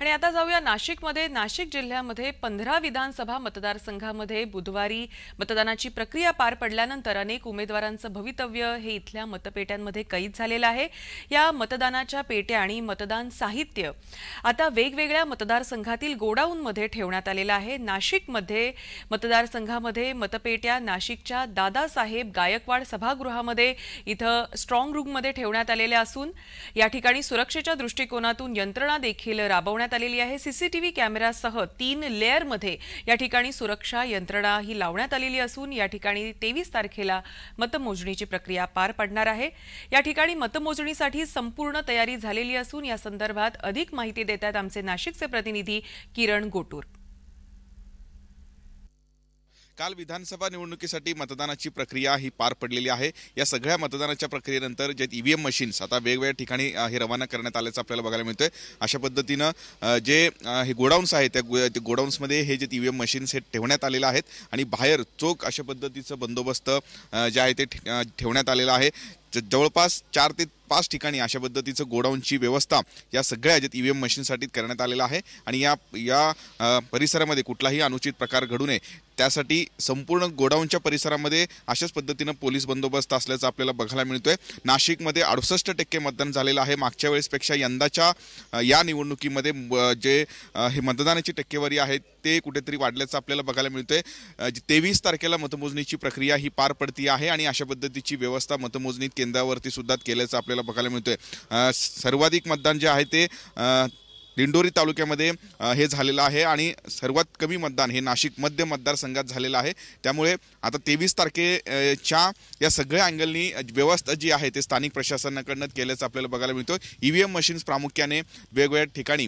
आणि आता जाऊया नाशिकमध्ये नाशिक जिल्ह्यामध्ये पंधरा विधानसभा मतदारसंघामध्ये बुधवारी मतदानाची प्रक्रिया पार पडल्यानंतर अनेक उमेदवारांचं भवितव्य हे इथल्या मतपेट्यांमध्ये कैद झालेलं आहे या मतदानाच्या पेट्या आणि मतदान साहित्य आता वेगवेगळ्या मतदारसंघातील गोडाऊनमध्ये ठेवण्यात आलेलं आहे नाशिकमध्ये मतदारसंघामध्ये मतपेट्या नाशिकच्या दादासाहेब गायकवाड सभागृहामध्ये इथं स्ट्रॉंग रूममध्ये ठेवण्यात आलेल्या असून या ठिकाणी सुरक्षेच्या दृष्टिकोनातून यंत्रणा देखील राबवण्यात आलेली आहे सीसीटीव्ही कॅमेरासह तीन लेअरमध्ये या ठिकाणी सुरक्षा यंत्रणा ही लावण्यात आलेली असून या ठिकाणी तेवीस तारखेला मतमोजणीची प्रक्रिया पार पडणार आहे या ठिकाणी मतमोजणीसाठी संपूर्ण तयारी झालेली असून या संदर्भात अधिक माहिती देतात आहेत आमचे नाशिकचे प्रतिनिधी किरण गोटूर काल विधानसभा निवडणुकीसाठी मतदानाची प्रक्रिया ही पार पडलेली आहे या सगळ्या मतदानाच्या प्रक्रियेनंतर जे ई व्ही एम मशीन्स आता वेगवेगळ्या ठिकाणी हे रवाना करण्यात आल्याचं आपल्याला बघायला मिळतंय अशा पद्धतीनं जे हे गोडाऊन्स आहेत त्या गोडाऊन्समध्ये हे जे ई व्ही एम मशीन्स हे ठेवण्यात आलेलं आहेत आणि बाहेर चोख अशा पद्धतीचं बंदोबस्त जे आहे ते ठेवण्यात आलेलं आहे जवळपास चार ते पाच ठिकाणी अशा पद्धतीचं गोडाऊनची व्यवस्था या सगळ्या ज्यात ई व्ही एम मशीनसाठी करण्यात आलेला आहे आणि या या परिसरामध्ये कुठलाही अनुचित प्रकार घडू नये त्यासाठी संपूर्ण गोडाऊनच्या परिसरामध्ये अशाच पद्धतीनं पोलीस बंदोबस्त असल्याचं आपल्याला बघायला मिळतोय नाशिकमध्ये अडुसष्ट टक्के मतदान झालेलं आहे मागच्या वेळेसपेक्षा यंदाच्या या निवडणुकीमध्ये जे हे मतदानाची टक्केवारी आहे ते कुठेतरी वाढल्याचं आपल्याला बघायला मिळतोय तेवीस तारखेला मतमोजणीची प्रक्रिया ही पार पडती आहे आणि अशा पद्धतीची व्यवस्था मतमोजणी केंद्रावरती सुद्धा केल्याचं आपल्याला आपल्याला बघायला मिळतोय सर्वाधिक मतदान जे आहे ते दिंडोरी तालुक्यामध्ये हे झालेलं आहे आणि सर्वात कमी मतदान हे नाशिक मध्य मतदारसंघात झालेलं आहे त्यामुळे आता तेवीस तारखेच्या या सगळ्या अँगलनी व्यवस्था जी आहे ते स्थानिक प्रशासनाकडनं केल्याचं आपल्याला बघायला मिळतो ई व्ही एम मशीन्स प्रामुख्याने वेगवेगळ्या ठिकाणी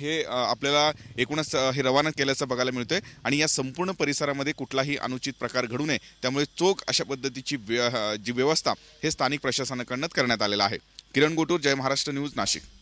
हे आपल्याला एकूणच हे रवाना केल्याचं बघायला मिळतोय आणि या संपूर्ण परिसरामध्ये कुठलाही अनुचित प्रकार घडू नये त्यामुळे चोख अशा पद्धतीची जी व्यवस्था हे स्थानिक प्रशासनाकडनं करण्यात आलेलं आहे किरण गोटूर जय महाराष्ट्र न्यूज नाशिक